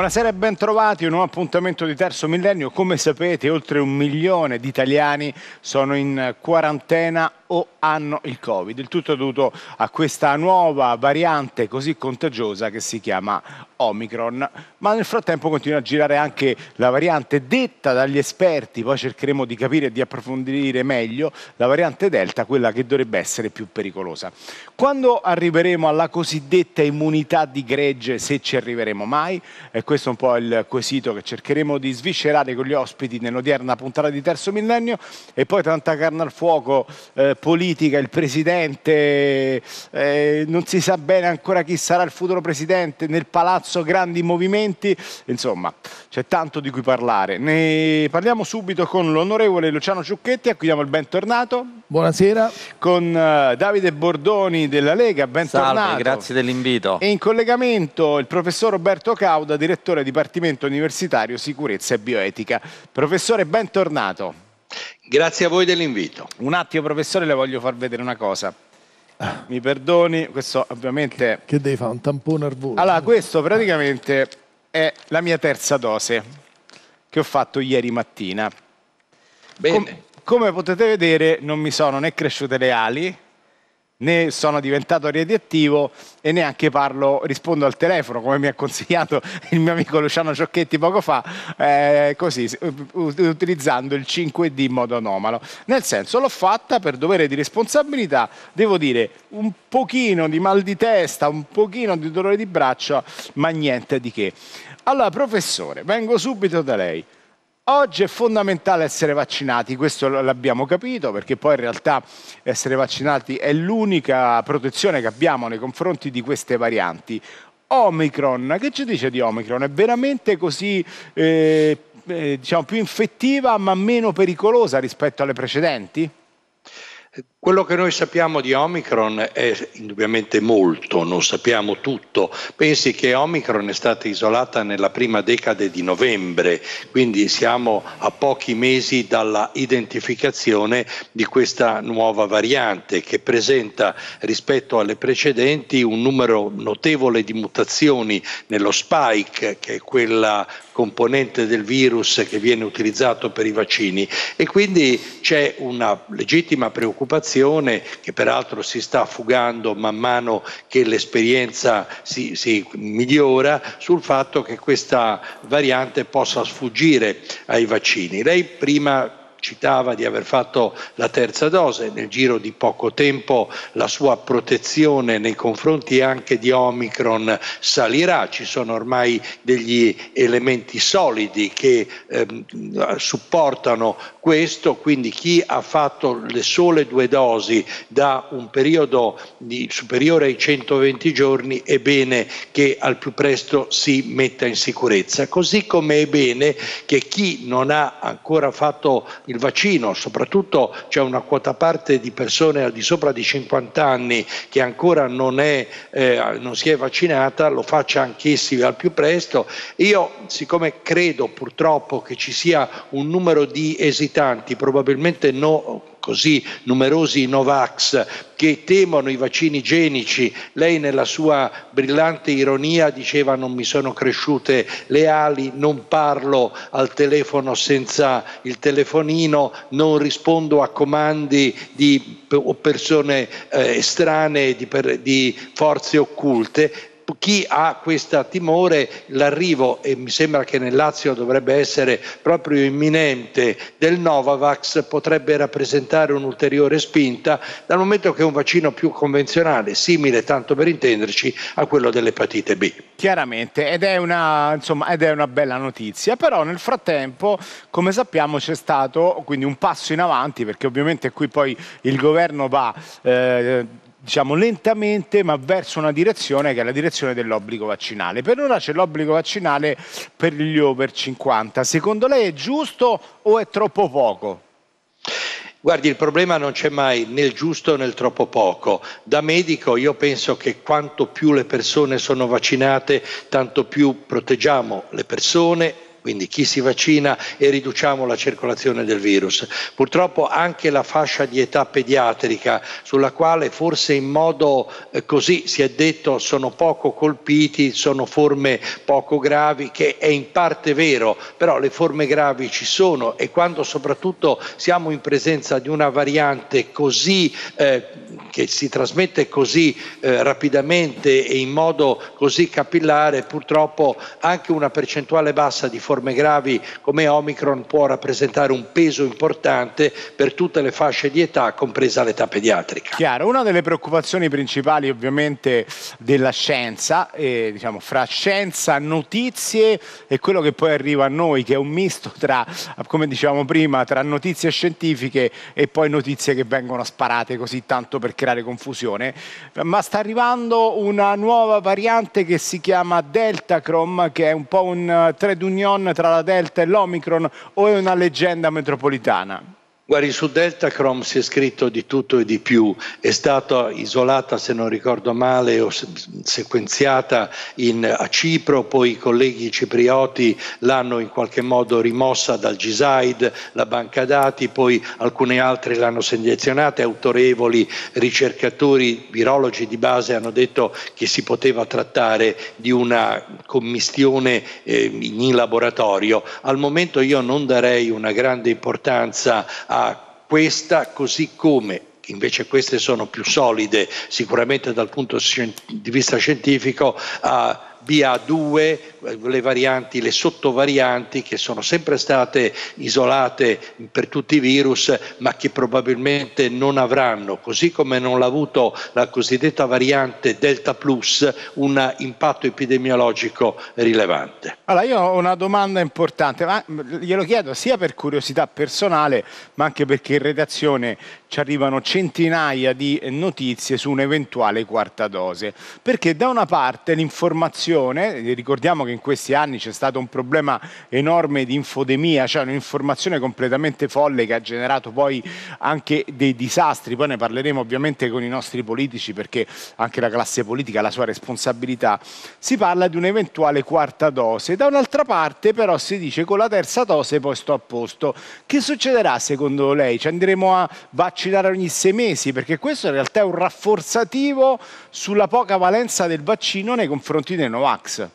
Buonasera e bentrovati, un nuovo appuntamento di Terzo Millennio. Come sapete oltre un milione di italiani sono in quarantena o hanno il Covid. Il tutto è dovuto a questa nuova variante così contagiosa che si chiama Omicron. Ma nel frattempo continua a girare anche la variante detta dagli esperti, poi cercheremo di capire e di approfondire meglio la variante Delta, quella che dovrebbe essere più pericolosa. Quando arriveremo alla cosiddetta immunità di gregge, se ci arriveremo mai, e questo è un po' il quesito che cercheremo di sviscerare con gli ospiti nell'odierna puntata di Terzo Millennio e poi tanta carne al fuoco eh, politica, il presidente, eh, non si sa bene ancora chi sarà il futuro presidente, nel palazzo grandi movimenti, insomma c'è tanto di cui parlare. Ne parliamo subito con l'onorevole Luciano Ciucchetti, a cui diamo il bentornato. Buonasera. Con uh, Davide Bordoni della Lega, bentornato. Salve, grazie dell'invito. E in collegamento il professor Roberto Cauda, direttore Dipartimento Universitario Sicurezza e Bioetica. Professore, bentornato. Grazie a voi dell'invito. Un attimo professore, le voglio far vedere una cosa. Ah. Mi perdoni, questo ovviamente... Che devi fare? Un tampone al volo? Allora, questo praticamente è la mia terza dose che ho fatto ieri mattina. Bene. Com come potete vedere non mi sono né cresciute le ali né sono diventato radioattivo e neanche parlo, rispondo al telefono come mi ha consigliato il mio amico Luciano Ciocchetti poco fa, eh, così utilizzando il 5D in modo anomalo. Nel senso l'ho fatta per dovere di responsabilità, devo dire un pochino di mal di testa, un pochino di dolore di braccia, ma niente di che. Allora professore, vengo subito da lei. Oggi è fondamentale essere vaccinati, questo l'abbiamo capito, perché poi in realtà essere vaccinati è l'unica protezione che abbiamo nei confronti di queste varianti. Omicron, che ci dice di Omicron? È veramente così eh, eh diciamo, più infettiva ma meno pericolosa rispetto alle precedenti? Eh, quello che noi sappiamo di Omicron è indubbiamente molto, non sappiamo tutto. Pensi che Omicron è stata isolata nella prima decade di novembre, quindi siamo a pochi mesi dalla identificazione di questa nuova variante che presenta rispetto alle precedenti un numero notevole di mutazioni nello spike, che è quella componente del virus che viene utilizzato per i vaccini e quindi c'è una legittima preoccupazione generazione che peraltro si sta fugando man mano che l'esperienza si, si migliora sul fatto che questa variante possa sfuggire ai vaccini. Lei prima citava di aver fatto la terza dose, nel giro di poco tempo la sua protezione nei confronti anche di Omicron salirà, ci sono ormai degli elementi solidi che ehm, supportano questo, quindi chi ha fatto le sole due dosi da un periodo di, superiore ai 120 giorni è bene che al più presto si metta in sicurezza, così come è bene che chi non ha ancora fatto il vaccino, soprattutto c'è una quota parte di persone al di sopra di 50 anni che ancora non, è, eh, non si è vaccinata, lo faccia anch'essi al più presto. Io, siccome credo purtroppo che ci sia un numero di esitanti, probabilmente no così numerosi i Novax che temono i vaccini genici. Lei nella sua brillante ironia diceva non mi sono cresciute le ali, non parlo al telefono senza il telefonino, non rispondo a comandi di persone eh, strane, di, per, di forze occulte chi ha questo timore l'arrivo, e mi sembra che nel Lazio dovrebbe essere proprio imminente, del Novavax potrebbe rappresentare un'ulteriore spinta dal momento che è un vaccino più convenzionale, simile tanto per intenderci a quello dell'epatite B. Chiaramente, ed è una, insomma, ed è una bella notizia, però nel frattempo, come sappiamo, c'è stato quindi un passo in avanti, perché ovviamente qui poi il governo va... Eh, diciamo lentamente ma verso una direzione che è la direzione dell'obbligo vaccinale. Per ora c'è l'obbligo vaccinale per gli over 50. Secondo lei è giusto o è troppo poco? Guardi, il problema non c'è mai nel giusto o nel troppo poco. Da medico io penso che quanto più le persone sono vaccinate, tanto più proteggiamo le persone, quindi chi si vaccina e riduciamo la circolazione del virus. Purtroppo anche la fascia di età pediatrica sulla quale forse in modo eh, così si è detto sono poco colpiti, sono forme poco gravi, che è in parte vero, però le forme gravi ci sono e quando soprattutto siamo in presenza di una variante così eh, che si trasmette così eh, rapidamente e in modo così capillare, purtroppo anche una percentuale bassa di forme forme gravi come Omicron può rappresentare un peso importante per tutte le fasce di età, compresa l'età pediatrica. Chiaro, una delle preoccupazioni principali ovviamente della scienza, eh, diciamo, fra scienza, notizie e quello che poi arriva a noi, che è un misto tra, come dicevamo prima, tra notizie scientifiche e poi notizie che vengono sparate così tanto per creare confusione, ma sta arrivando una nuova variante che si chiama Deltacrom, che è un po' un eh, trade union tra la Delta e l'Omicron o è una leggenda metropolitana? Guardi, su Deltacrom si è scritto di tutto e di più, è stata isolata, se non ricordo male, o sequenziata in, a Cipro, poi i colleghi ciprioti l'hanno in qualche modo rimossa dal GISAID, la banca dati, poi alcuni altri l'hanno selezionata, autorevoli ricercatori, virologi di base hanno detto che si poteva trattare di una commistione eh, in laboratorio. Al momento io non darei una grande importanza a questa così come invece queste sono più solide sicuramente dal punto di vista scientifico, BA2, le varianti, le sottovarianti che sono sempre state isolate per tutti i virus, ma che probabilmente non avranno, così come non l'ha avuto la cosiddetta variante Delta Plus, un impatto epidemiologico rilevante. Allora, io ho una domanda importante, ma glielo chiedo sia per curiosità personale, ma anche perché in redazione ci arrivano centinaia di notizie su un'eventuale quarta dose. Perché da una parte l'informazione, ricordiamo che in questi anni c'è stato un problema enorme di infodemia, cioè un'informazione completamente folle che ha generato poi anche dei disastri, poi ne parleremo ovviamente con i nostri politici perché anche la classe politica ha la sua responsabilità, si parla di un'eventuale quarta dose, da un'altra parte però si dice con la terza dose poi sto a posto. Che succederà secondo lei? Ci andremo a vaccinare? farci ogni sei mesi, perché questo in realtà è un rafforzativo sulla poca valenza del vaccino nei confronti dei Novax.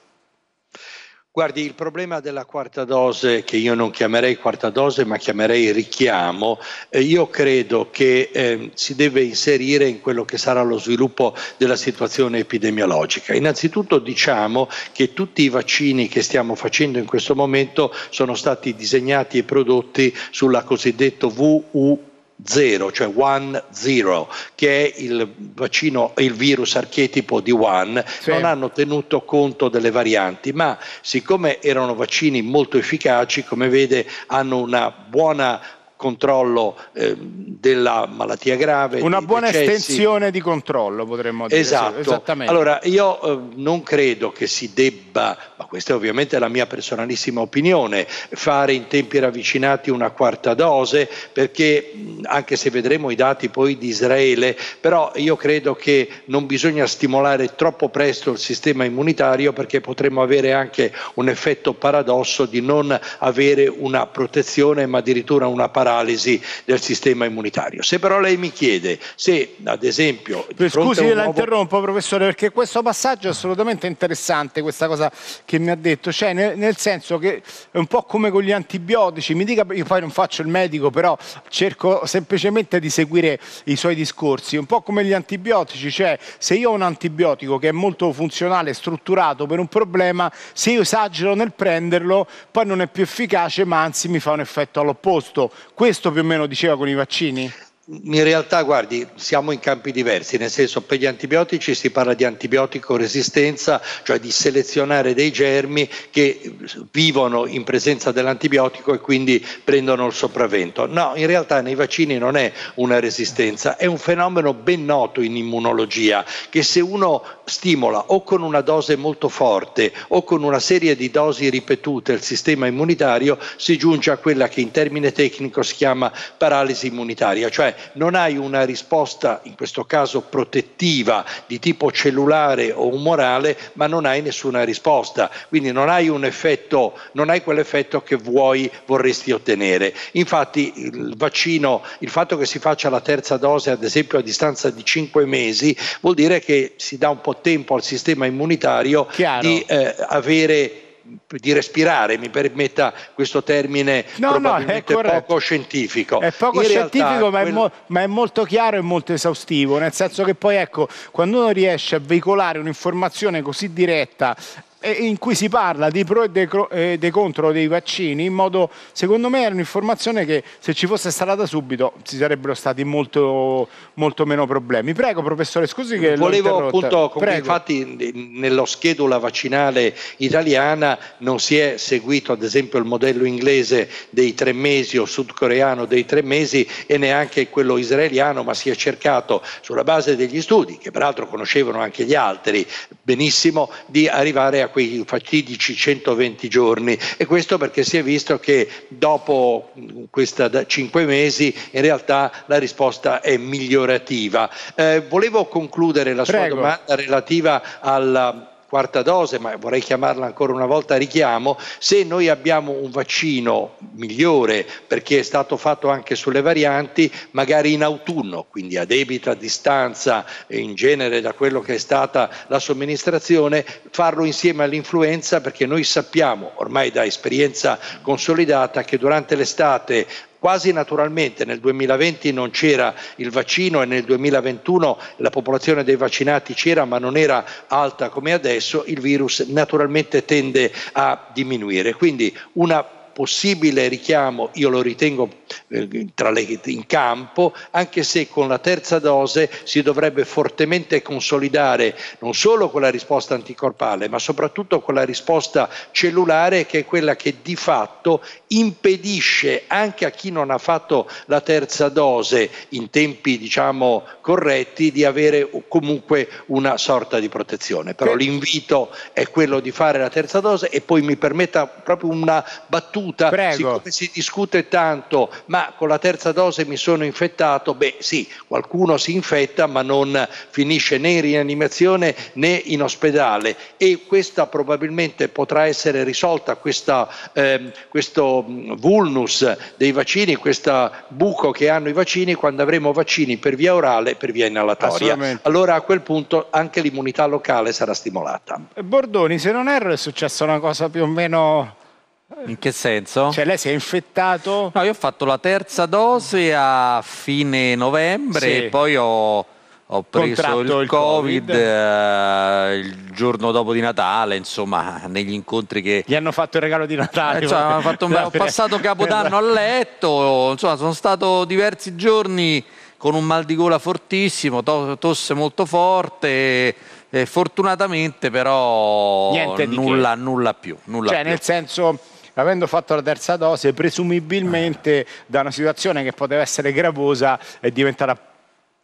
Guardi, il problema della quarta dose, che io non chiamerei quarta dose ma chiamerei richiamo, eh, io credo che eh, si deve inserire in quello che sarà lo sviluppo della situazione epidemiologica. Innanzitutto diciamo che tutti i vaccini che stiamo facendo in questo momento sono stati disegnati e prodotti sulla cosiddetta VUP Zero, cioè One Zero, che è il, vaccino, il virus archetipo di One, sì. non hanno tenuto conto delle varianti, ma siccome erano vaccini molto efficaci, come vede, hanno una buona controllo eh, della malattia grave. Una buona decessi. estensione di controllo potremmo dire. Esatto. Sì, allora io eh, non credo che si debba, ma questa è ovviamente la mia personalissima opinione, fare in tempi ravvicinati una quarta dose perché anche se vedremo i dati poi di Israele, però io credo che non bisogna stimolare troppo presto il sistema immunitario perché potremmo avere anche un effetto paradosso di non avere una protezione ma addirittura una paralisi paralisi del sistema immunitario. Se però lei mi chiede se, ad esempio... Scusi, la interrompo, professore, perché questo passaggio è assolutamente interessante, questa cosa che mi ha detto, cioè nel, nel senso che è un po' come con gli antibiotici, mi dica, io poi non faccio il medico, però cerco semplicemente di seguire i suoi discorsi, un po' come gli antibiotici, cioè se io ho un antibiotico che è molto funzionale, strutturato per un problema, se io esagero nel prenderlo, poi non è più efficace, ma anzi mi fa un effetto all'opposto. Questo più o meno diceva con i vaccini? In realtà, guardi, siamo in campi diversi, nel senso per gli antibiotici si parla di antibiotico resistenza, cioè di selezionare dei germi che vivono in presenza dell'antibiotico e quindi prendono il sopravvento. No, in realtà nei vaccini non è una resistenza, è un fenomeno ben noto in immunologia che se uno stimola o con una dose molto forte o con una serie di dosi ripetute il sistema immunitario, si giunge a quella che in termine tecnico si chiama paralisi immunitaria, cioè non hai una risposta, in questo caso protettiva, di tipo cellulare o umorale, ma non hai nessuna risposta, quindi non hai un effetto, non hai quell'effetto che vuoi, vorresti ottenere. Infatti il vaccino, il fatto che si faccia la terza dose ad esempio a distanza di 5 mesi, vuol dire che si dà un po' tempo al sistema immunitario Chiaro. di eh, avere di respirare, mi permetta questo termine no, probabilmente no, poco scientifico. È poco In scientifico, realtà, ma, è quel... ma, è molto chiaro e molto esaustivo, nel senso che poi ecco, quando uno riesce a veicolare un'informazione così diretta in cui si parla di pro e dei, eh, de contro dei vaccini in modo, secondo me, era un'informazione che se ci fosse stata da subito ci sarebbero stati molto, molto meno problemi. Prego, professore, scusi che Volevo appunto, come infatti nello schedula vaccinale italiana non si è seguito ad esempio il modello inglese dei tre mesi o sudcoreano dei tre mesi e neanche quello israeliano, ma si è cercato sulla base degli studi, che peraltro conoscevano anche gli altri benissimo, di arrivare a quei fatidici 120 giorni e questo perché si è visto che dopo questi 5 mesi in realtà la risposta è migliorativa. Eh, volevo concludere la Prego. sua domanda relativa alla quarta dose, ma vorrei chiamarla ancora una volta richiamo, se noi abbiamo un vaccino migliore perché è stato fatto anche sulle varianti, magari in autunno, quindi a debita distanza in genere da quello che è stata la somministrazione, farlo insieme all'influenza perché noi sappiamo ormai da esperienza consolidata che durante l'estate Quasi naturalmente nel 2020 non c'era il vaccino e nel 2021 la popolazione dei vaccinati c'era ma non era alta come adesso, il virus naturalmente tende a diminuire. Quindi una possibile richiamo io lo ritengo eh, le, in campo, anche se con la terza dose si dovrebbe fortemente consolidare non solo con la risposta anticorpale, ma soprattutto con la risposta cellulare che è quella che di fatto impedisce anche a chi non ha fatto la terza dose in tempi diciamo corretti di avere comunque una sorta di protezione. Però l'invito è quello di fare la terza dose e poi mi permetta proprio una battuta battuta, Prego. siccome si discute tanto, ma con la terza dose mi sono infettato, beh sì, qualcuno si infetta ma non finisce né in rianimazione né in ospedale e questa probabilmente potrà essere risolta, questa, eh, questo mm, vulnus dei vaccini, questo buco che hanno i vaccini quando avremo vaccini per via orale e per via inalatoria. Allora a quel punto anche l'immunità locale sarà stimolata. Bordoni, se non erro è successa una cosa più o meno in che senso? Cioè lei si è infettato? No, io ho fatto la terza dose a fine novembre sì. e poi ho, ho preso Contratto il, Covid, il, eh, il giorno dopo di Natale, insomma, negli incontri che... Gli hanno fatto il regalo di Natale. Eh, cioè, fatto un... no, ho passato Capodanno esatto. a letto, insomma, sono stato diversi giorni con un mal di gola fortissimo, to- tosse molto forte... fortunatamente però nulla, nulla più. Nulla cioè, più. nel senso avendo fatto la terza dose, presumibilmente da una situazione che poteva essere gravosa è diventata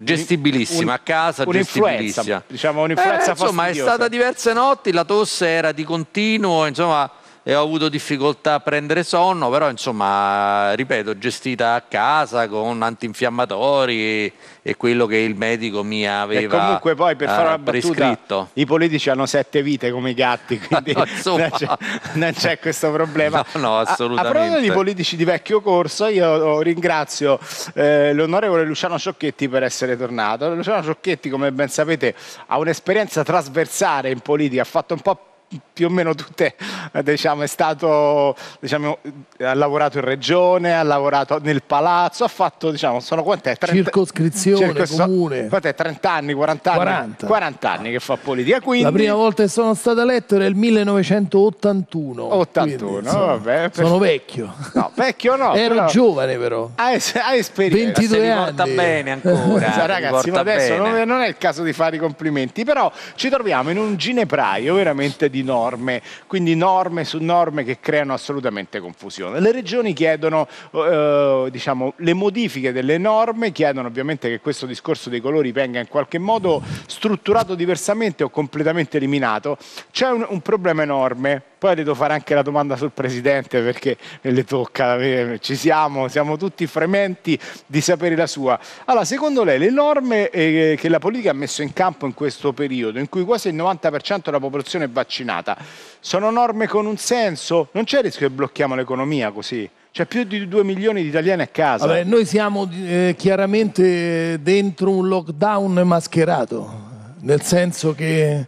gestibilissima un, a casa gestibilissima diciamo un'influenza eh, insomma fastidiosa. è stata diverse notti la tosse era di continuo insomma e ho avuto difficoltà a prendere sonno, però insomma, ripeto, gestita a casa con antinfiammatori e, quello che il medico mi aveva e comunque poi per fare una eh, battuta, i politici hanno sette vite come i gatti, quindi no, non, c'è, non, c'è, questo problema. No, no assolutamente. A, a proposito di politici di vecchio corso, io oh, ringrazio eh, l'onorevole Luciano Sciocchetti per essere tornato. Luciano Sciocchetti, come ben sapete, ha un'esperienza trasversale in politica, ha fatto un po' più o meno tutte, eh, diciamo, è stato, diciamo, ha lavorato in regione, ha lavorato nel palazzo, ha fatto, diciamo, sono quant'è? 30, Circoscrizione, circos- comune. Quant'è? 30 anni, 40 anni? 40. 40 anni che fa politica, quindi... La prima volta che sono stato eletto era il 1981. 81, quindi, vabbè. Per... Sono vecchio. No, vecchio no. Ero però... giovane però. Ah, hai, hai esperienza. 22 anni. Si bene ancora. Sì, ragazzi, ma adesso non, non è il caso di fare i complimenti, però ci troviamo in un ginepraio veramente di di norme, quindi norme su norme che creano assolutamente confusione. Le regioni chiedono eh, diciamo, le modifiche delle norme, chiedono ovviamente che questo discorso dei colori venga in qualche modo strutturato diversamente o completamente eliminato. C'è un, un problema enorme poi le devo fare anche la domanda sul Presidente perché le tocca, ci siamo, siamo tutti frementi di sapere la sua. Allora, secondo lei le norme eh, che la politica ha messo in campo in questo periodo, in cui quasi il 90% della popolazione è vaccinata, sono norme con un senso? Non c'è il rischio che blocchiamo l'economia così? C'è più di 2 milioni di italiani a casa. Vabbè, noi siamo eh, chiaramente dentro un lockdown mascherato, nel senso che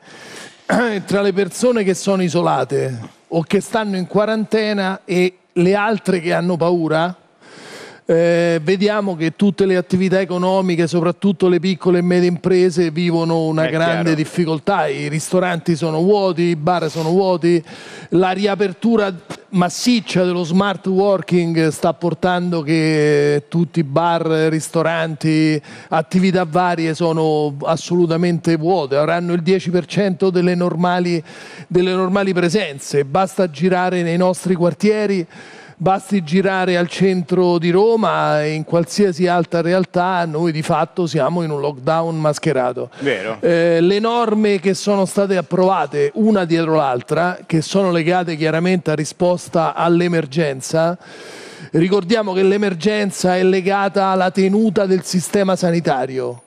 tra le persone che sono isolate o che stanno in quarantena e le altre che hanno paura eh, vediamo che tutte le attività economiche, soprattutto le piccole e medie imprese, vivono una È grande chiaro. difficoltà. I ristoranti sono vuoti, i bar sono vuoti, la riapertura massiccia dello smart working sta portando che tutti i bar, ristoranti, attività varie sono assolutamente vuote, avranno il 10% delle normali, delle normali presenze, basta girare nei nostri quartieri Basti girare al centro di Roma e in qualsiasi altra realtà noi di fatto siamo in un lockdown mascherato. Eh, le norme che sono state approvate una dietro l'altra, che sono legate chiaramente a risposta all'emergenza, ricordiamo che l'emergenza è legata alla tenuta del sistema sanitario.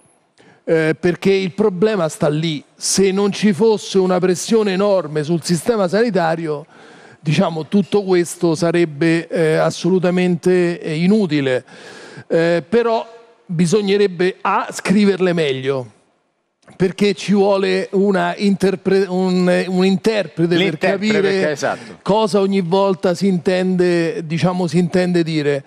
Eh, perché il problema sta lì, se non ci fosse una pressione enorme sul sistema sanitario diciamo, tutto questo sarebbe eh, assolutamente eh, inutile, eh, però bisognerebbe A scriverle meglio perché ci vuole interpre- un, un, interprete per capire perché, esatto. cosa ogni volta si intende, diciamo, si intende dire.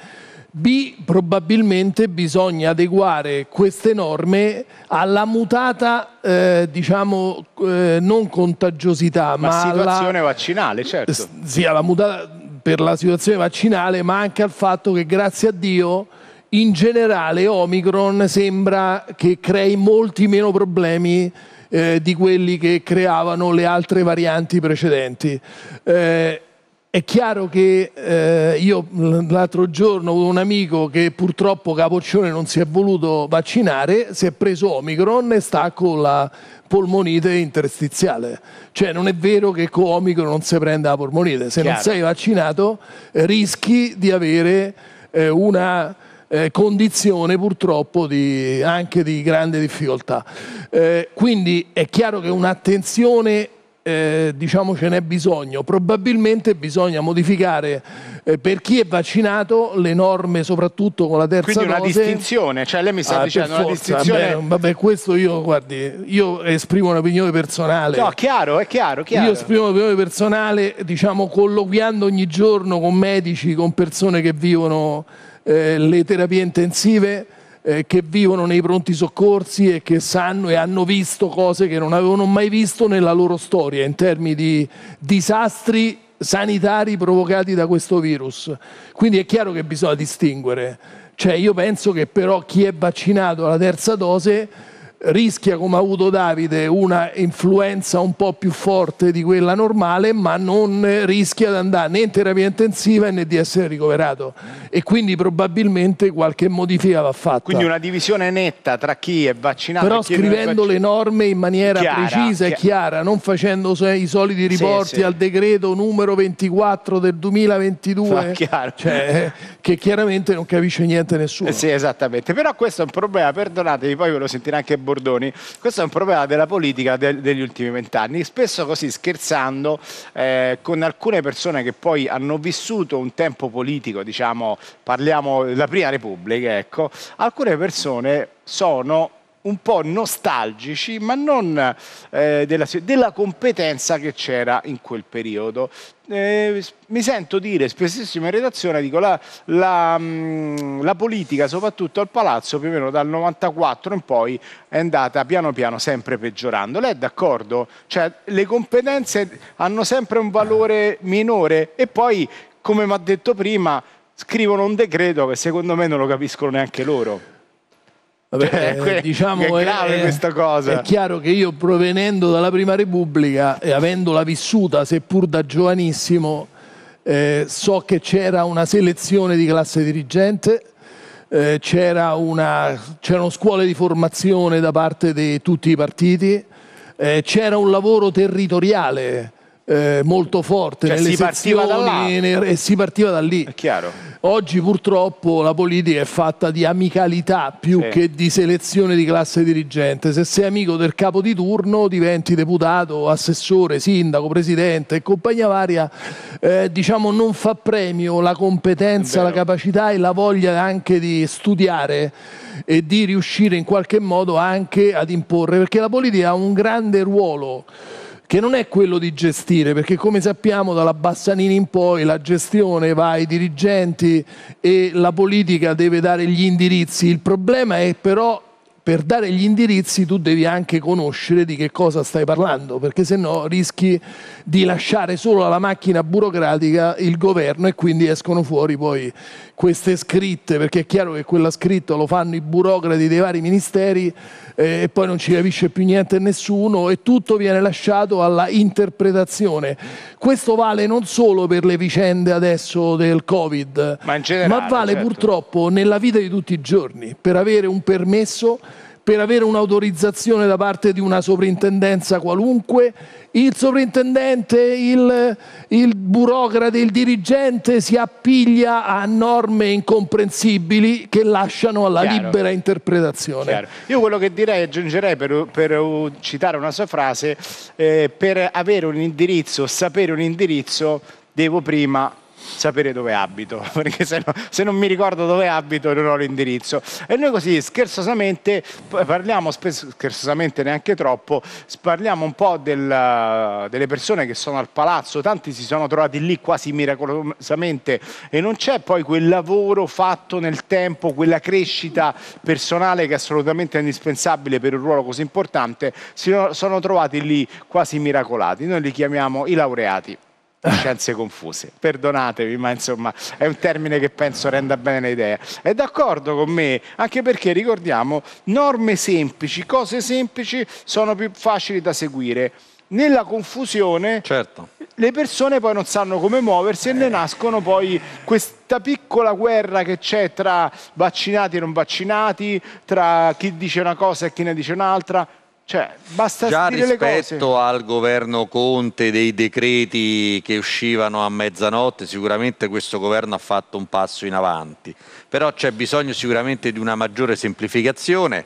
B, probabilmente bisogna adeguare queste norme alla mutata, eh, diciamo, eh, non contagiosità, ma, ma situazione alla, vaccinale, certo. Sì, alla mutata per la situazione vaccinale, ma anche al fatto che grazie a Dio in generale Omicron sembra che crei molti meno problemi eh, di quelli che creavano le altre varianti precedenti. Eh, è chiaro che eh, io l'altro giorno ho avuto un amico che purtroppo capoccione non si è voluto vaccinare, si è preso Omicron e sta con la polmonite interstiziale. Cioè non è vero che con Omicron non si prenda la polmonite, se chiaro. non sei vaccinato eh, rischi di avere eh, una eh, condizione purtroppo di, anche di grande difficoltà. Eh, quindi è chiaro che un'attenzione eh, diciamo ce n'è bisogno. Probabilmente bisogna modificare eh, per chi è vaccinato le norme, soprattutto con la terza Quindi dose. Quindi una distinzione, cioè lei mi sta ah, dicendo una distinzione. Vabbè, vabbè, questo io, guardi, io esprimo un'opinione personale. No, chiaro, è chiaro, chiaro. Io esprimo un'opinione personale, diciamo, colloquiando ogni giorno con medici, con persone che vivono eh, le terapie intensive eh, che vivono nei pronti soccorsi e che sanno e hanno visto cose che non avevano mai visto nella loro storia in termini di disastri sanitari provocati da questo virus. Quindi è chiaro che bisogna distinguere. Cioè io penso che però chi è vaccinato alla terza dose rischia come ha avuto Davide una influenza un po' più forte di quella normale ma non rischia di andare né in terapia intensiva né di essere ricoverato e quindi probabilmente qualche modifica va fatta quindi una divisione netta tra chi è vaccinato però e chi Però scrivendo le norme in maniera chiara, precisa chiara. e chiara non facendo i soliti riporti sì, sì. al decreto numero 24 del 2022 cioè, eh, che chiaramente non capisce niente nessuno sì esattamente però questo è un problema perdonatevi, poi ve lo sentirà anche Bordoni, questo è un problema della politica de degli ultimi vent'anni. Spesso così scherzando eh, con alcune persone che poi hanno vissuto un tempo politico, diciamo, parliamo della prima Repubblica, ecco, alcune persone sono un po' nostalgici, ma non eh, della, della, competenza che c'era in quel periodo. Eh, mi sento dire spessissimo in redazione, dico la, la, mm, la, politica, soprattutto al palazzo, più o meno dal 94 in poi, è andata piano piano sempre peggiorando. Lei è d'accordo? Cioè, le competenze hanno sempre un valore minore e poi, come mi ha detto prima, scrivono un decreto che secondo me non lo capiscono neanche loro. Vabbè, cioè, eh, diciamo è grave è, questa cosa. È chiaro che io provenendo dalla Prima Repubblica e avendola vissuta, seppur da giovanissimo, eh, so che c'era una selezione di classe dirigente, eh, c'era una, c'erano scuole di formazione da parte di tutti i partiti, eh, c'era un lavoro territoriale eh, molto forte cioè, nelle si sezioni ne, e si partiva da lì. Oggi purtroppo la politica è fatta di amicalità più sì. che di selezione di classe dirigente. Se sei amico del capo di turno diventi deputato, assessore, sindaco, presidente e compagnia varia, eh, diciamo non fa premio la competenza, la capacità e la voglia anche di studiare e di riuscire in qualche modo anche ad imporre, perché la politica ha un grande ruolo che non è quello di gestire, perché come sappiamo dalla Bassanini in poi la gestione va ai dirigenti e la politica deve dare gli indirizzi. Il problema è però per dare gli indirizzi tu devi anche conoscere di che cosa stai parlando, perché se no rischi di lasciare solo alla macchina burocratica il governo e quindi escono fuori poi queste scritte, perché è chiaro che quella scritta lo fanno i burocrati dei vari ministeri eh, e poi non ci capisce più niente nessuno e tutto viene lasciato alla interpretazione. Questo vale non solo per le vicende adesso del Covid, ma, generale, ma vale certo. purtroppo nella vita di tutti i giorni, per avere un permesso per avere un'autorizzazione da parte di una sovrintendenza qualunque, il sovrintendente, il, il burocrate, il dirigente si appiglia a norme incomprensibili che lasciano alla Chiaro. libera interpretazione. Chiaro. Io quello che direi, aggiungerei per, per citare una sua frase, eh, per avere un indirizzo, sapere un indirizzo, devo prima sapere dove abito, perché se, no, se, non mi ricordo dove abito non ho l'indirizzo. E noi così scherzosamente parliamo, spesso, scherzosamente neanche troppo, parliamo un po' del, delle persone che sono al palazzo, tanti si sono trovati lì quasi miracolosamente e non c'è poi quel lavoro fatto nel tempo, quella crescita personale che è assolutamente indispensabile per un ruolo così importante, si sono trovati lì quasi miracolati. Noi li chiamiamo i laureati. Scienze confuse, perdonatemi, ma insomma è un termine che penso renda bene l'idea. È d'accordo con me, anche perché ricordiamo, norme semplici, cose semplici sono più facili da seguire. Nella confusione certo. le persone poi non sanno come muoversi e ne eh. nascono poi questa piccola guerra che c'è tra vaccinati e non vaccinati, tra chi dice una cosa e chi ne dice un'altra. Cioè, basta Già rispetto al governo Conte dei decreti che uscivano a mezzanotte, sicuramente questo governo ha fatto un passo in avanti, però c'è bisogno sicuramente di una maggiore semplificazione.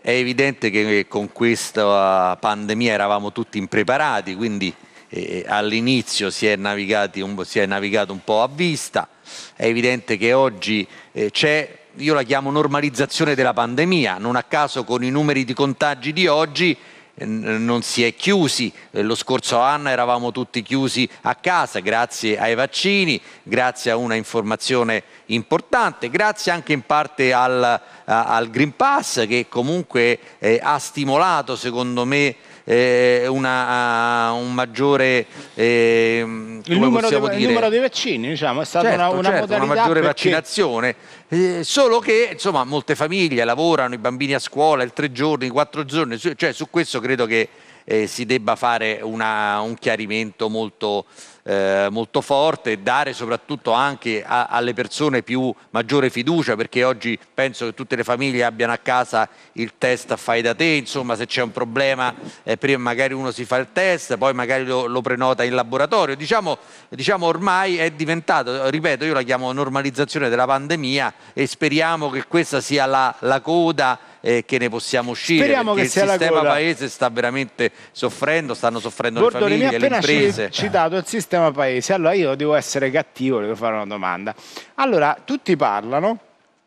È evidente che con questa pandemia eravamo tutti impreparati, quindi eh, eh, all'inizio si, si, è navigato un po' a vista. È evidente che oggi eh, c'è io la chiamo normalizzazione della pandemia, non a caso con i numeri di contagi di oggi eh, non si è chiusi, eh, lo scorso anno eravamo tutti chiusi a casa grazie ai vaccini, grazie a una informazione importante, grazie anche in parte al, al Green Pass che comunque eh, ha stimolato secondo me eh, una, eh, un maggiore eh, il, numero dei, il, numero dei, vaccini diciamo, è stata certo, una, una, certo, una certo, maggiore perché... vaccinazione eh, solo che insomma molte famiglie lavorano, i bambini a scuola, il tre giorni, i quattro giorni, cioè su questo credo che eh, si debba fare una, un chiarimento molto, importante eh, molto forte, dare soprattutto anche a, alle persone più maggiore fiducia, perché oggi penso che tutte le famiglie abbiano a casa il test fai da te, insomma se c'è un problema eh, prima magari uno si fa il test, poi magari lo, lo prenota in laboratorio, diciamo, diciamo, ormai è diventato, ripeto io la chiamo normalizzazione della pandemia e speriamo che questa sia la, la coda eh, che ne possiamo uscire Speriamo che il sistema paese sta veramente soffrendo, stanno soffrendo Bordone, le famiglie, le imprese. citato il sistema paese, allora io devo essere cattivo, devo fare una domanda. Allora, tutti parlano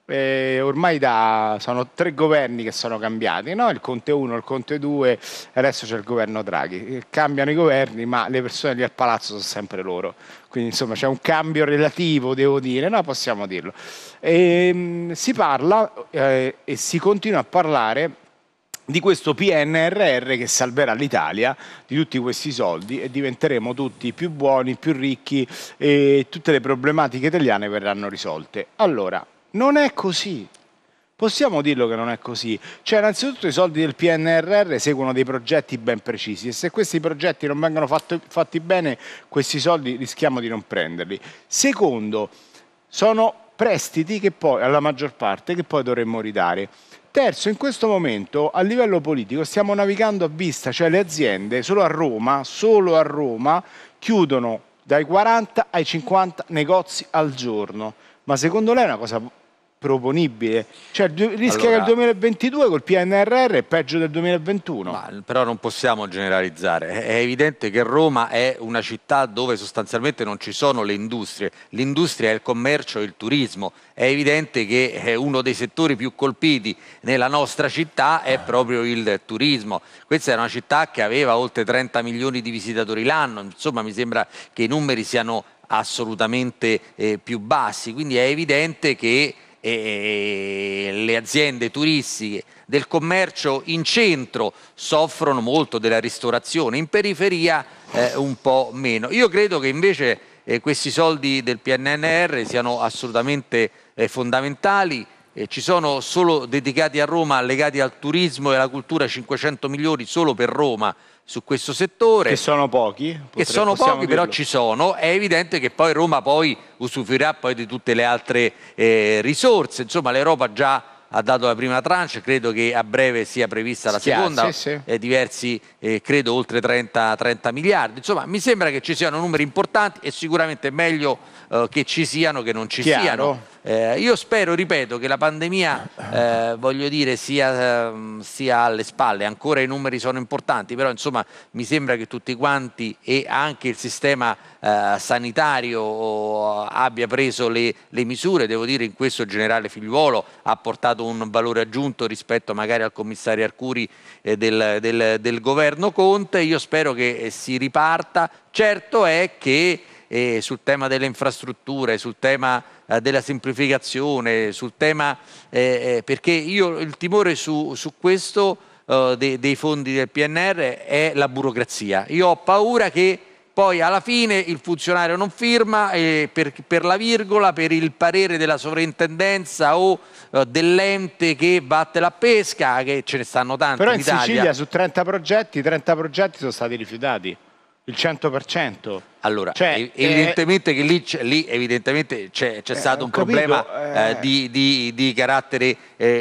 eh, ormai da, sono tre governi che sono cambiati, no? il Conte 1, il Conte 2, adesso c'è il governo Draghi. Eh, cambiano i governi, ma le persone lì al palazzo sono sempre loro. Quindi insomma c'è un cambio relativo, devo dire, no? possiamo dirlo. E, ehm, si parla eh, e si continua a parlare di questo PNRR che salverà l'Italia di tutti questi soldi e diventeremo tutti più buoni, più ricchi e tutte le problematiche italiane verranno risolte. Allora, non è così. Possiamo dirlo che non è così. Cioè, innanzitutto i soldi del PNRR seguono dei progetti ben precisi e se questi progetti non vengono fatto, fatti bene, questi soldi rischiamo di non prenderli. Secondo, sono prestiti che poi, alla maggior parte, che poi dovremmo ridare. Terzo, in questo momento a livello politico stiamo navigando a vista, cioè le aziende solo a Roma, solo a Roma chiudono dai 40 ai 50 negozi al giorno. Ma secondo lei è una cosa proponibile. Cioè rischia allora, che il 2022 col PNRR è peggio del 2021. Ma, però non possiamo generalizzare. È evidente che Roma è una città dove sostanzialmente non ci sono le industrie. L'industria è il commercio e il turismo. È evidente che è eh, uno dei settori più colpiti nella nostra città è eh. proprio il turismo. Questa è una città che aveva oltre 30 milioni di visitatori l'anno. Insomma, mi sembra che i numeri siano assolutamente eh, più bassi. Quindi è evidente che e le aziende turistiche del commercio in centro soffrono molto della ristorazione, in periferia eh, un po' meno. Io credo che invece eh, questi soldi del PNNR siano assolutamente eh, fondamentali eh, ci sono solo dedicati a Roma, legati al turismo e alla cultura 500 milioni solo per Roma su questo settore. Che sono pochi. Potrei, che sono pochi, dirlo. però ci sono. È evidente che poi Roma poi usufruirà poi di tutte le altre eh, risorse. Insomma, l'Europa già ha dato la prima tranche, credo che a breve sia prevista la Schiazze, seconda, sì. eh, diversi, eh, credo, oltre 30, 30, miliardi. Insomma, mi sembra che ci siano numeri importanti e sicuramente è meglio eh, che ci siano che non ci Chiaro. siano. Eh, io spero, ripeto, che la pandemia, eh, voglio dire, sia, ehm, sia, alle spalle, ancora i numeri sono importanti, però insomma mi sembra che tutti quanti e anche il sistema eh, sanitario abbia preso le, le, misure, devo dire in questo il generale Figliuolo ha portato un valore aggiunto rispetto magari al commissario Arcuri eh, del, del, del governo Conte, io spero che eh, si riparta, certo è che eh, sul tema delle infrastrutture, sul tema eh, della semplificazione, sul tema eh, eh, perché io il timore su, su questo eh, de, dei fondi del PNR è la burocrazia. Io ho paura che poi alla fine il funzionario non firma per, per, la virgola, per il parere della sovrintendenza o uh, dell'ente che batte la pesca, che ce ne stanno tanti Però in, in Sicilia su 30 progetti, 30 progetti sono stati rifiutati, il 100%. Allora, cioè, eh, evidentemente eh, che lì, lì evidentemente c'è, c'è eh, stato un capito, problema eh. eh, di, di, di, carattere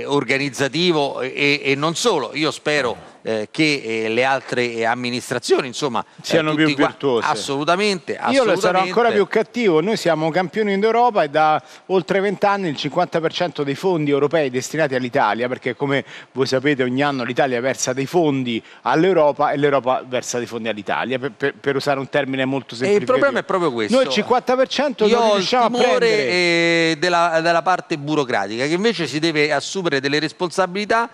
organizzativo e, e, non solo. Io spero che le altre amministrazioni, insomma, siano più virtuose. Assolutamente, assolutamente. Io lo sarò ancora più cattivo. Noi siamo campioni d'Europa e da oltre vent'anni il 50% dei fondi europei destinati all'Italia, perché come voi sapete ogni anno l'Italia versa dei fondi all'Europa e l'Europa versa dei fondi all'Italia, per, per, per usare un termine molto semplice e il problema è proprio questo. Noi il 50% Io non riusciamo a prendere. Eh, della, della parte burocratica, che invece si deve assumere delle responsabilità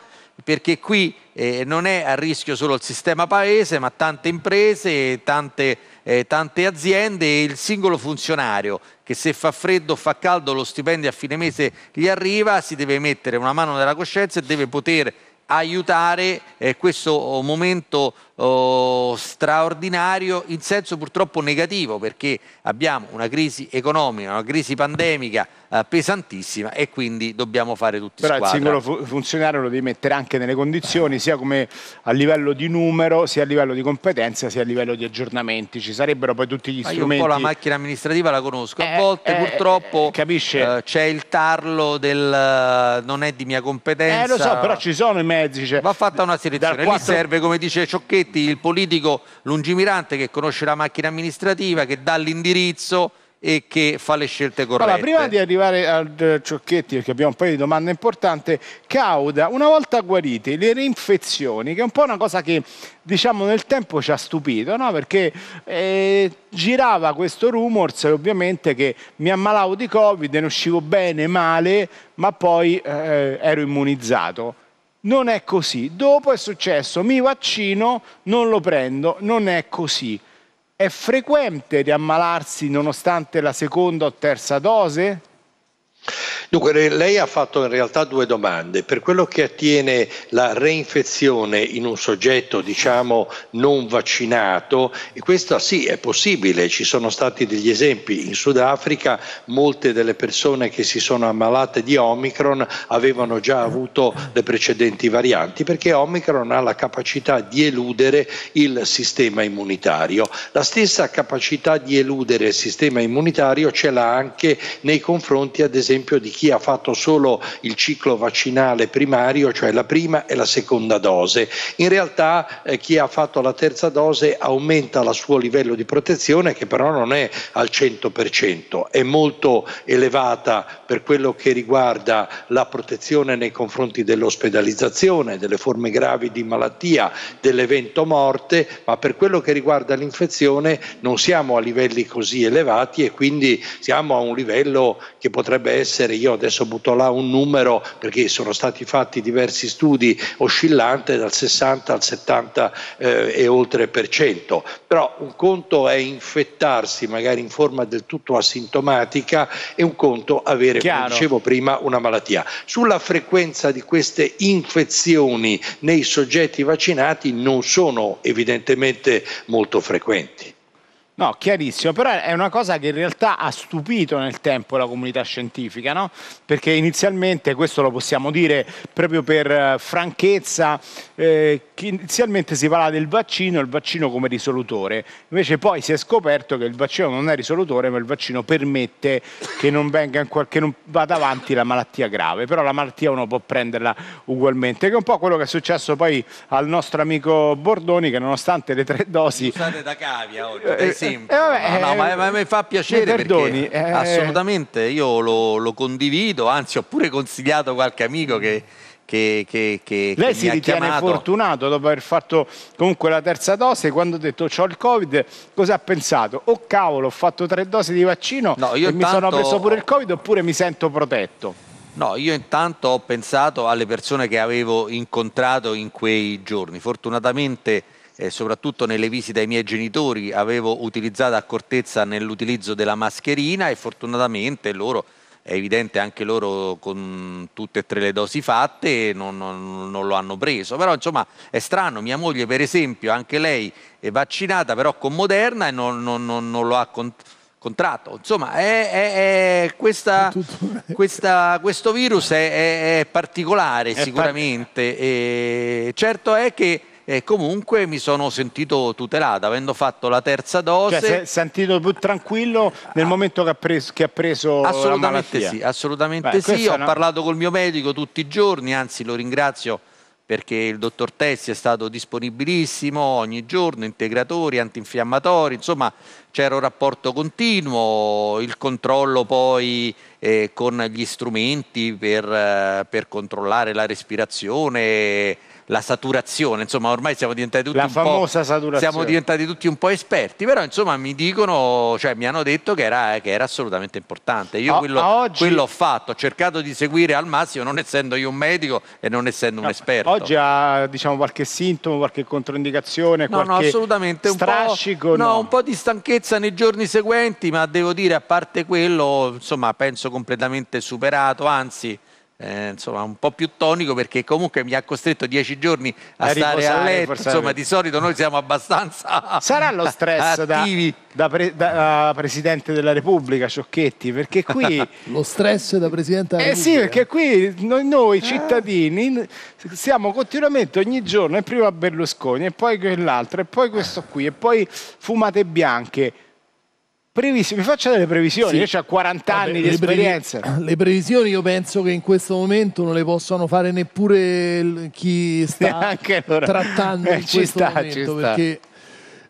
perché qui eh, non è a rischio solo il sistema paese, ma tante imprese, tante, eh, tante, aziende e il singolo funzionario che se fa freddo o fa caldo lo stipendio a fine mese gli arriva, si deve mettere una mano nella coscienza e deve poter aiutare eh, questo momento straordinario in senso purtroppo negativo perché abbiamo una crisi economica, una crisi pandemica eh, pesantissima e quindi dobbiamo fare tutti Però squadra. Però il singolo funzionario lo devi mettere anche nelle condizioni sia a livello di numero, sia a livello di competenza, sia a livello di aggiornamenti. Ci sarebbero poi tutti gli Ma strumenti. Io un po' la macchina amministrativa la conosco, a eh, volte eh, purtroppo eh, eh, c'è il tarlo del non è di mia competenza. Eh lo so, però ci sono i mezzi. Cioè, Va fatta una selezione, 4... lì serve come dice Ciocchetti Giolitti, il politico lungimirante che conosce la macchina amministrativa, che dà l'indirizzo e che fa le scelte corrette. Allora, prima di arrivare al eh, Ciocchetti, perché abbiamo un paio di domande importanti, Cauda, una volta guarite le reinfezioni, che è un po' una cosa che diciamo nel tempo ci ha stupito, no? perché eh, girava questo rumors ovviamente che mi ammalavo di Covid, ne uscivo bene, male, ma poi eh, ero immunizzato. Non è così. Dopo è successo, mi vaccino, non lo prendo, non è così. È frequente riammalarsi nonostante la seconda o terza dose? Dunque, lei ha fatto in realtà due domande. Per quello che attiene la reinfezione in un soggetto, diciamo, non vaccinato, e questo sì è possibile, ci sono stati degli esempi. In Sudafrica molte delle persone che si sono ammalate di Omicron avevano già avuto le precedenti varianti, perché Omicron ha la capacità di eludere il sistema immunitario. La stessa capacità di eludere il sistema immunitario ce l'ha anche nei confronti, ad esempio, esempio di chi ha fatto solo il ciclo vaccinale primario, cioè la prima e la seconda dose. In realtà eh, chi ha fatto la terza dose aumenta il suo livello di protezione che però non è al 100%, è molto elevata per quello che riguarda la protezione nei confronti dell'ospedalizzazione, delle forme gravi di malattia, dell'evento morte, ma per quello che riguarda l'infezione non siamo a livelli così elevati e quindi siamo a un livello che potrebbe essere essere, io adesso butto là un numero perché sono stati fatti diversi studi oscillante dal 60 al 70 eh, e oltre per cento, però un conto è infettarsi magari in forma del tutto asintomatica e un conto avere, Chiaro. come dicevo prima, una malattia. Sulla frequenza di queste infezioni nei soggetti vaccinati non sono evidentemente molto frequenti. No, chiarissimo, però è una cosa che in realtà ha stupito nel tempo la comunità scientifica, no? Perché inizialmente, questo lo possiamo dire proprio per eh, franchezza, eh, inizialmente si parlava del vaccino, e il vaccino come risolutore, invece poi si è scoperto che il vaccino non è risolutore, ma il vaccino permette che non, venga, che non vada avanti la malattia grave, però la malattia uno può prenderla ugualmente, che è un po' quello che è successo poi al nostro amico Bordoni che nonostante le tre dosi... Usate da cavia oggi. Eh, sì, sempre. Eh, vabbè, no, no, eh, ma, ma, mi fa piacere perdoni, perché assolutamente io lo, lo condivido, anzi ho pure consigliato qualche amico che... Che, che, che, lei si ritiene chiamato. fortunato dopo aver fatto comunque la terza dose quando ha detto ho il covid cosa ha pensato oh cavolo ho fatto tre dosi di vaccino no, io e intanto... mi sono preso pure il covid oppure mi sento protetto No, io intanto ho pensato alle persone che avevo incontrato in quei giorni. Fortunatamente eh, soprattutto nelle visite ai miei genitori avevo utilizzato accortezza nell'utilizzo della mascherina e fortunatamente loro, è evidente anche loro con tutte e tre le dosi fatte, non, non, non lo hanno preso. Però insomma è strano, mia moglie per esempio, anche lei è vaccinata però con Moderna e non, non lo ha... Cont- contratto. Insomma, è, è, è questa, questa, questo virus è, particolare sicuramente. E certo è che e comunque mi sono sentito tutelato avendo fatto la terza dose. Cioè, si è sentito più tranquillo nel ah, momento che ha preso, che ha preso assolutamente la sì, assolutamente Beh, sì. Ho una... parlato col mio medico tutti i giorni, anzi lo ringrazio perché il dottor Tessi è stato disponibilissimo ogni giorno, integratori, antinfiammatori, insomma c'era un rapporto continuo, il controllo poi eh, con gli strumenti per, eh, per controllare la respirazione, la saturazione, insomma ormai siamo diventati tutti, la un po', siamo diventati tutti un po' esperti, però insomma mi dicono, cioè mi hanno detto che era, che era assolutamente importante. Io o, quello, oggi... quello, ho fatto, ho cercato di seguire al massimo, non essendo io un medico e non essendo un esperto. Oggi ha diciamo qualche sintomo, qualche controindicazione, no, qualche no, assolutamente, strascico? Un po', no, no, un po' di stanchezza nei giorni seguenti, ma devo dire a parte quello, insomma penso completamente superato, anzi eh, insomma, un po' più tonico perché comunque mi ha costretto dieci giorni a, a stare a letto. Insomma, di solito noi siamo abbastanza Sarà lo stress attivi. Da, da, pre, da, Presidente della Repubblica, Ciocchetti, perché qui... lo stress da Presidente della Repubblica? Eh sì, perché qui noi, noi eh. cittadini ah. siamo continuamente ogni giorno, e prima Berlusconi, e poi quell'altro, e poi questo qui, e poi fumate bianche. Previs- vi faccio delle previsioni, sì. io ho 40 Vabbè, anni di esperienza. Previ- le previsioni io penso che in questo momento non le possano fare neppure chi sta trattando eh, in ci questo sta, momento, perché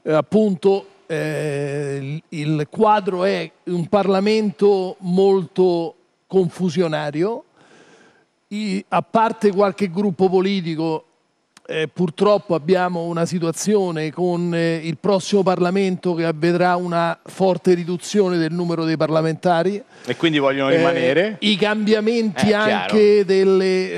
eh, appunto eh, il quadro è un Parlamento molto confusionario, I, a parte qualche gruppo politico eh, purtroppo abbiamo una situazione con eh, il prossimo Parlamento che vedrà una forte riduzione del numero dei parlamentari. E quindi vogliono eh, rimanere. I cambiamenti eh, anche chiaro. delle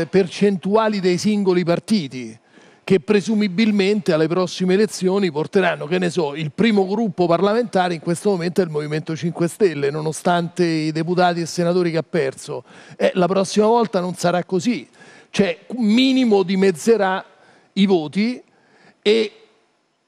eh, percentuali dei singoli partiti che presumibilmente alle prossime elezioni porteranno, che ne so, il primo gruppo parlamentare in questo momento è il Movimento 5 Stelle, nonostante i deputati e senatori che ha perso. Eh, la prossima volta non sarà così cioè minimo dimezzerà i voti e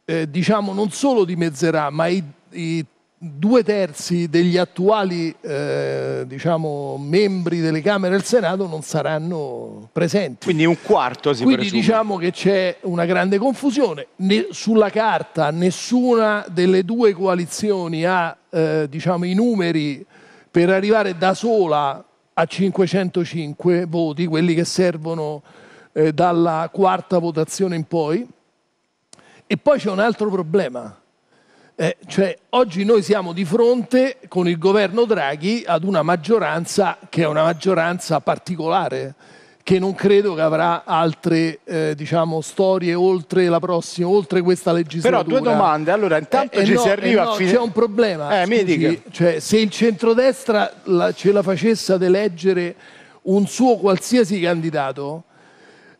eh, diciamo non solo dimezzerà, ma i, i due terzi degli attuali eh, diciamo, membri delle Camere del Senato non saranno presenti. Quindi un quarto si Quindi presume. diciamo che c'è una grande confusione. Ne, sulla carta nessuna delle due coalizioni ha eh, diciamo, i numeri per arrivare da sola a 505 voti, quelli che servono eh, dalla quarta votazione in poi. E poi c'è un altro problema. Eh, cioè, oggi noi siamo di fronte con il governo Draghi ad una maggioranza che è una maggioranza particolare che non credo che avrà altre eh, diciamo, storie oltre, prossima, oltre questa legislatura. Però due domande, allora intanto eh, eh ci eh si no, arriva eh no, a fine... C'è un problema, eh, scusi, cioè, se il centrodestra la, ce la facesse ad eleggere un suo qualsiasi candidato,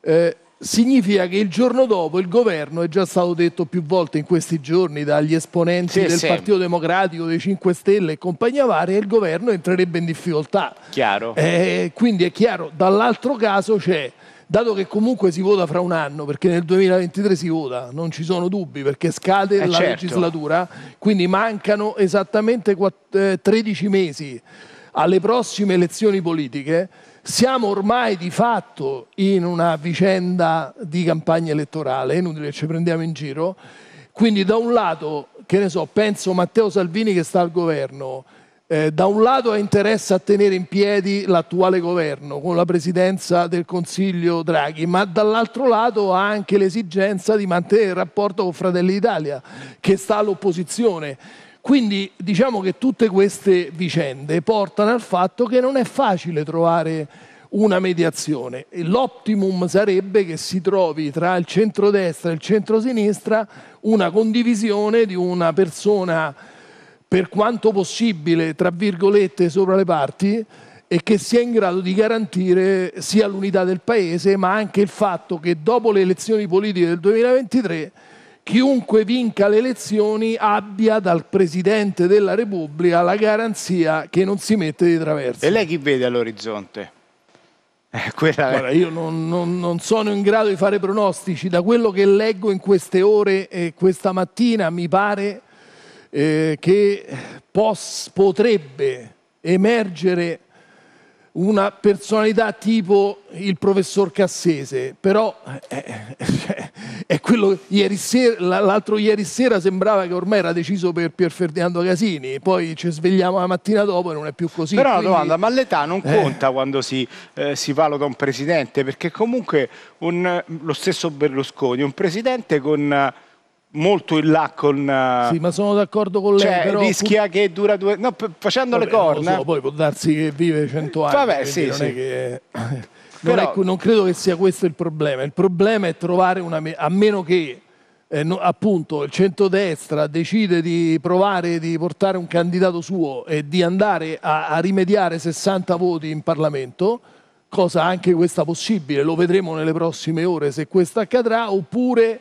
eh, significa che il giorno dopo il governo è già stato detto più volte in questi giorni dagli esponenti sì, del sì. Partito Democratico, dei 5 Stelle e compagnia varia, il governo entrerebbe in difficoltà. Chiaro. Eh, quindi è chiaro, dall'altro caso c'è dato che comunque si vota fra un anno, perché nel 2023 si vota, non ci sono dubbi, perché scade eh la certo. legislatura, quindi mancano esattamente 13 eh, mesi alle prossime elezioni politiche siamo ormai di fatto in una vicenda di campagna elettorale, è inutile che ci prendiamo in giro. Quindi da un lato, che ne so, penso Matteo Salvini che sta al governo, eh, da un lato ha interesse a tenere in piedi l'attuale governo con la presidenza del Consiglio Draghi, ma dall'altro lato ha anche l'esigenza di mantenere il rapporto con Fratelli d'Italia che sta all'opposizione. Quindi diciamo che tutte queste vicende portano al fatto che non è facile trovare una mediazione. L'optimum sarebbe che si trovi tra il centrodestra e il centrosinistra una condivisione di una persona per quanto possibile, tra virgolette, sopra le parti e che sia in grado di garantire sia l'unità del Paese ma anche il fatto che dopo le elezioni politiche del 2023 chiunque vinca le elezioni abbia dal Presidente della Repubblica la garanzia che non si mette di traverso. E lei chi vede all'orizzonte? Eh, quella... Guarda, io non, non, non, sono in grado di fare pronostici, da quello che leggo in queste ore e questa mattina mi pare eh, che pos, potrebbe emergere una personalità tipo il professor Cassese, però eh, cioè, è quello ieri sera, l'altro ieri sera sembrava che ormai era deciso per Pier Ferdinando Casini, poi ci svegliamo la mattina dopo e non è più così. Però quindi... domanda, ma l'età non eh. conta eh. quando si, eh, si, valuta un presidente, perché comunque un, lo stesso Berlusconi, un presidente con molto in là con... Eh, sì, ma sono d'accordo con lei. Cioè, però rischia pur... che dura due... No, facendo Vabbè, le corna... So, poi può darsi che vive cento anni. Vabbè, sì, non sì. È che... non, è, non, credo che sia questo il problema. Il problema è trovare una... A meno che... Eh, no, appunto il centrodestra decide di provare di portare un candidato suo e di andare a, a rimediare 60 voti in Parlamento, cosa anche questa possibile, lo vedremo nelle prossime ore se questo accadrà, oppure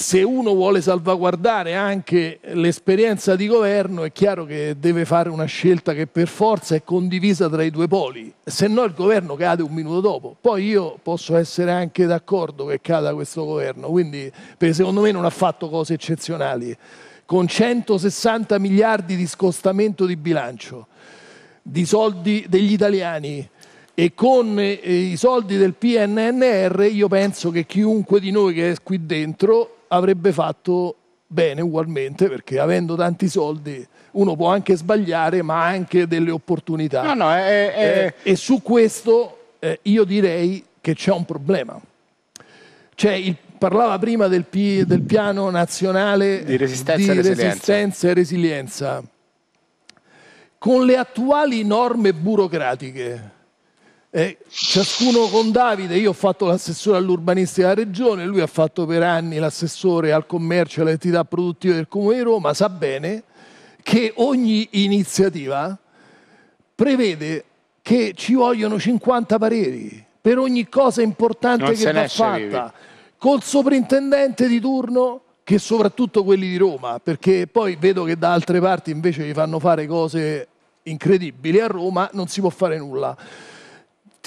se uno vuole salvaguardare anche l'esperienza di governo è chiaro che deve fare una scelta che per forza è condivisa tra i due poli, se no il governo cade un minuto dopo. Poi io posso essere anche d'accordo che cada questo governo, quindi perché secondo me non ha fatto cose eccezionali, con 160 miliardi di scostamento di bilancio, di soldi degli italiani, e con eh, i soldi del PNNR io penso che chiunque di noi che è qui dentro avrebbe fatto bene ugualmente perché avendo tanti soldi uno può anche sbagliare ma ha anche delle opportunità. No, no, è, è... Eh, e su questo eh, io direi che c'è un problema. C'è il, parlava prima del, P, del, piano nazionale di resistenza, di e, resistenza. e resilienza. Con le attuali norme burocratiche eh, ciascuno con Davide, io ho fatto l'assessore all'urbanistica della regione, lui ha fatto per anni l'assessore al commercio e alle attività produttive del Comune di Roma, sa bene che ogni iniziativa prevede che ci vogliono 50 pareri per ogni cosa importante non che va fatta, vivi. col sovrintendente di turno che soprattutto quelli di Roma, perché poi vedo che da altre parti invece gli fanno fare cose incredibili, a Roma non si può fare nulla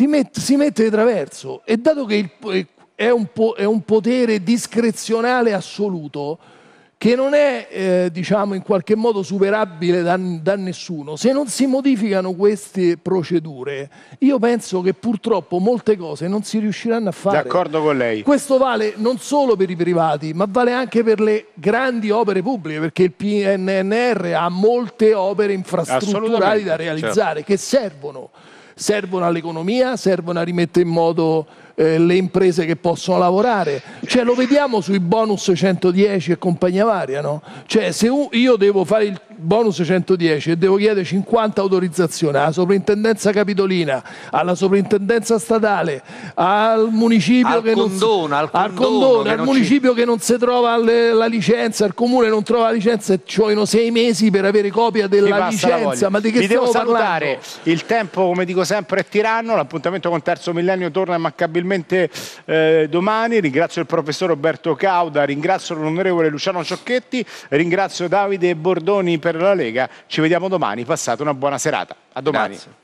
met- si mette di traverso e dato che il, è, un è, un potere discrezionale assoluto che non è eh, diciamo in qualche modo superabile da, da nessuno, se non si modificano queste procedure io penso che purtroppo molte cose non si riusciranno a fare. D'accordo con lei. Questo vale non solo per i privati ma vale anche per le grandi opere pubbliche perché il PNNR ha molte opere infrastrutturali da realizzare certo. che servono servono all'economia, servono a rimettere in modo eh, le imprese che possono lavorare. Cioè, lo vediamo sui bonus 110 e compagnia varia, no? Cioè, se io devo fare il bonus 110 e devo chiedere 50 autorizzazioni alla sovrintendenza capitolina, alla sovrintendenza statale, al municipio al che condono, non si, al condono, al, condono, al municipio ci... che non si trova la licenza, al comune non trova la licenza e ci vogliono sei mesi per avere copia della licenza. Ma di che Vi stiamo devo salutare. Il tempo, come dico sempre, è tiranno. L'appuntamento con Terzo Millennio torna a Maccabellino probabilmente eh, domani. Ringrazio il professor Roberto Cauda, ringrazio l'onorevole Luciano Ciocchetti, ringrazio Davide Bordoni per la Lega. Ci vediamo domani, passate una buona serata. A domani. Grazie.